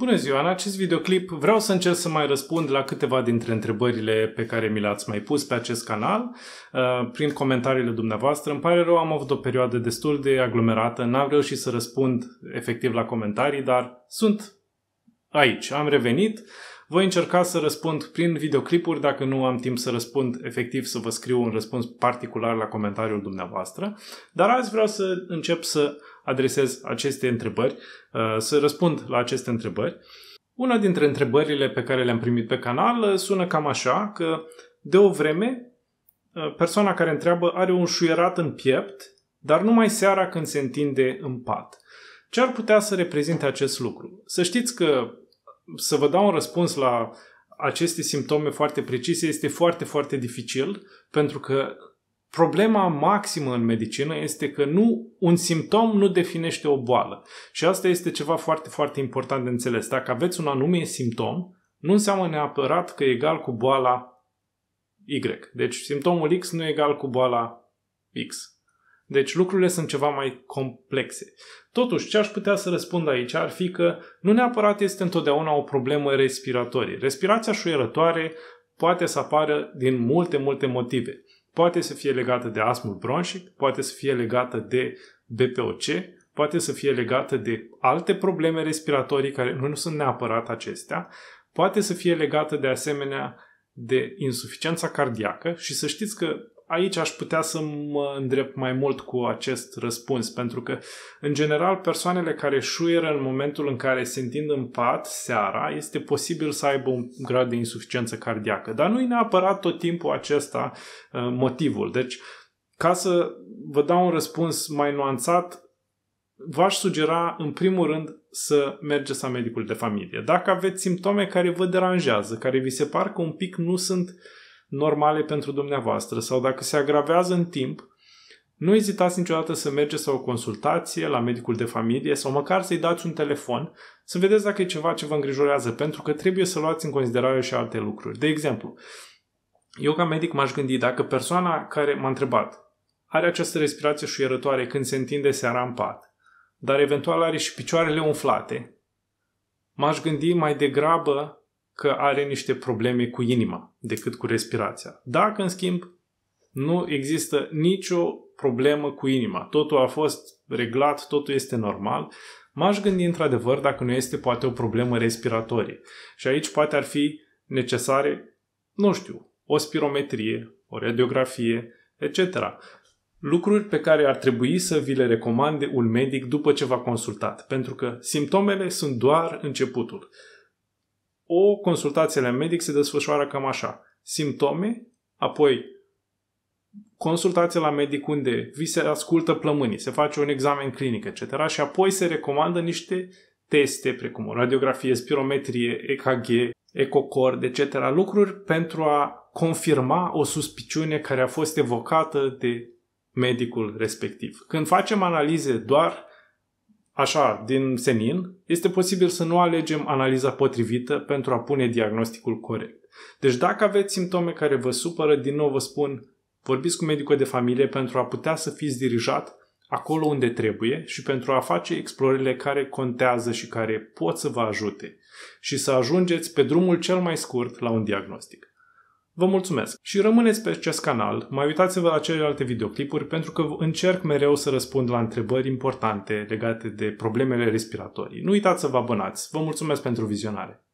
Bună ziua! În acest videoclip vreau să încerc să mai răspund la câteva dintre întrebările pe care mi le-ați mai pus pe acest canal uh, prin comentariile dumneavoastră. Îmi pare rău, am avut o perioadă destul de aglomerată, n-am reușit să răspund efectiv la comentarii, dar sunt aici. Am revenit. Voi încerca să răspund prin videoclipuri dacă nu am timp să răspund efectiv să vă scriu un răspuns particular la comentariul dumneavoastră, dar azi vreau să încep să adresez aceste întrebări, uh, să răspund la aceste întrebări. Una dintre întrebările pe care le-am primit pe canal uh, sună cam așa că de o vreme uh, persoana care întreabă are un șuierat în piept, dar numai seara când se întinde în pat. Ce ar putea să reprezinte acest lucru? Să știți că să vă dau un răspuns la aceste simptome foarte precise este foarte, foarte dificil, pentru că problema maximă în medicină este că nu un simptom nu definește o boală. Și asta este ceva foarte, foarte important de înțeles. Dacă aveți un anume simptom, nu înseamnă neapărat că e egal cu boala Y. Deci simptomul X nu e egal cu boala X. Deci lucrurile sunt ceva mai complexe. Totuși, ce aș putea să răspund aici ar fi că nu neapărat este întotdeauna o problemă respiratorie. Respirația șuierătoare poate să apară din multe, multe motive. Poate să fie legată de astmul bronșic, poate să fie legată de BPOC, poate să fie legată de alte probleme respiratorii care nu sunt neapărat acestea, poate să fie legată de asemenea de insuficiența cardiacă și să știți că aici aș putea să mă îndrept mai mult cu acest răspuns, pentru că, în general, persoanele care șuieră în momentul în care se întind în pat seara, este posibil să aibă un grad de insuficiență cardiacă. Dar nu e neapărat tot timpul acesta uh, motivul. Deci, ca să vă dau un răspuns mai nuanțat, v-aș sugera, în primul rând, să mergeți la medicul de familie. Dacă aveți simptome care vă deranjează, care vi se par că un pic nu sunt uh, normale pentru dumneavoastră sau dacă se agravează în timp, nu ezitați niciodată să mergeți la o consultație, la medicul de familie sau măcar să-i dați un telefon să vedeți dacă e ceva ce vă îngrijorează, pentru că trebuie să luați în considerare și alte lucruri. De exemplu, eu ca medic m-aș gândi dacă persoana care m-a întrebat are această respirație șuierătoare când se întinde seara în pat, dar eventual are și picioarele umflate, m-aș gândi mai degrabă că are niște probleme cu inima decât cu respirația. Dacă, în schimb, nu există nicio problemă cu inima, totul a fost reglat, totul este normal, m-aș gândi într-adevăr dacă nu este poate o problemă respiratorie. Și aici poate ar fi necesare, nu știu, o spirometrie, o radiografie, etc. Lucruri pe care ar trebui să vi le recomande un medic după ce v-a consultat, pentru că simptomele sunt doar începutul o consultație la medic se desfășoară cam așa. Simptome, apoi consultație la medic unde vi se ascultă plămânii, se face un examen clinic, etc. și apoi se recomandă niște teste precum o radiografie, spirometrie, EKG, ecocord, etc. lucruri pentru a confirma o suspiciune care a fost evocată de medicul respectiv. Când facem analize doar așa, din senin, este posibil să nu alegem analiza potrivită pentru a pune diagnosticul corect. Deci dacă aveți simptome care vă supără, din nou vă spun, vorbiți cu medicul de familie pentru a putea să fiți dirijat acolo unde trebuie și pentru a face explorările care contează și care pot să vă ajute și să ajungeți pe drumul cel mai scurt la un diagnostic. Vă mulțumesc și rămâneți pe acest canal, mai uitați-vă la celelalte videoclipuri pentru că încerc mereu să răspund la întrebări importante legate de problemele respiratorii. Nu uitați să vă abonați. Vă mulțumesc pentru vizionare!